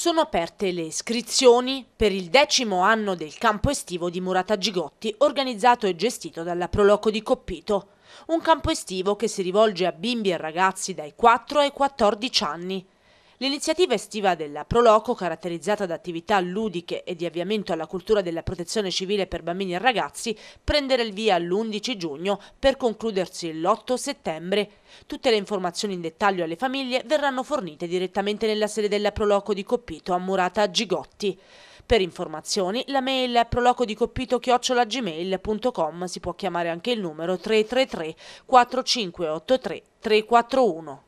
sono aperte le iscrizioni per il decimo anno del campo estivo di Murata Gigotti organizzato e gestito dalla Proloco di Coppito, un campo estivo che si rivolge a bimbi e ragazzi dai 4 ai 14 anni. L'iniziativa estiva della Proloco, caratterizzata da attività ludiche e di avviamento alla cultura della protezione civile per bambini e ragazzi, prenderà il via l'11 giugno per concludersi l'8 settembre. Tutte le informazioni in dettaglio alle famiglie verranno fornite direttamente nella sede della Proloco di Coppito, a Murata a Gigotti. Per informazioni la mail è prolocodicoppito-gmail.com si può chiamare anche il numero 333 4583 341.